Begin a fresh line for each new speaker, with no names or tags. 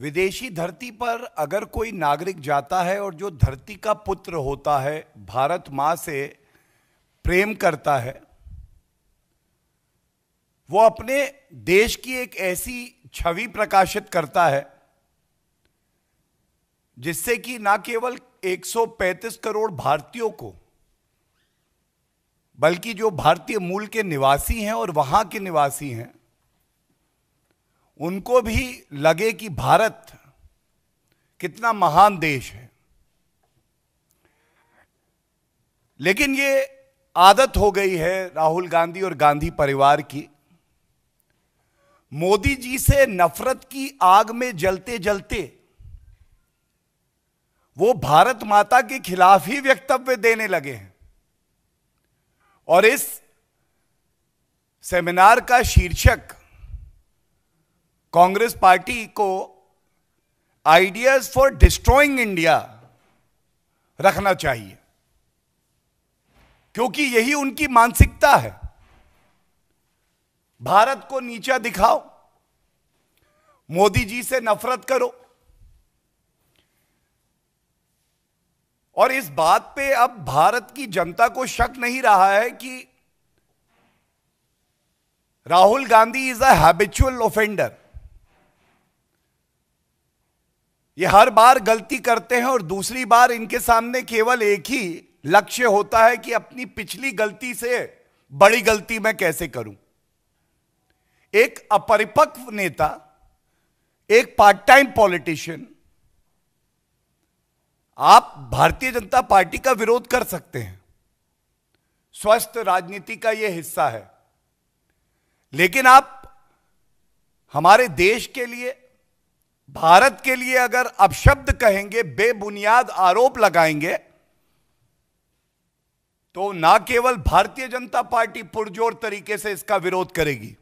विदेशी धरती पर अगर कोई नागरिक जाता है और जो धरती का पुत्र होता है भारत माँ से प्रेम करता है वो अपने देश की एक ऐसी छवि प्रकाशित करता है जिससे कि ना केवल 135 करोड़ भारतीयों को बल्कि जो भारतीय मूल के निवासी हैं और वहां के निवासी हैं उनको भी लगे कि भारत कितना महान देश है लेकिन ये आदत हो गई है राहुल गांधी और गांधी परिवार की मोदी जी से नफरत की आग में जलते जलते वो भारत माता के खिलाफ ही वक्तव्य देने लगे हैं और इस सेमिनार का शीर्षक कांग्रेस पार्टी को आइडियाज फॉर डिस्ट्रॉइंग इंडिया रखना चाहिए क्योंकि यही उनकी मानसिकता है भारत को नीचा दिखाओ मोदी जी से नफरत करो और इस बात पे अब भारत की जनता को शक नहीं रहा है कि Rahul Gandhi is a habitual offender ये हर बार गलती करते हैं और दूसरी बार इनके सामने केवल एक ही लक्ष्य होता है कि अपनी पिछली गलती से बड़ी गलती मैं कैसे करूं एक अपरिपक्व नेता एक पार्ट टाइम पॉलिटिशियन आप भारतीय जनता पार्टी का विरोध कर सकते हैं स्वस्थ राजनीति का यह हिस्सा है लेकिन आप हमारे देश के लिए भारत के लिए अगर अपशब्द कहेंगे बेबुनियाद आरोप लगाएंगे तो ना केवल भारतीय जनता पार्टी पुरजोर तरीके से इसका विरोध करेगी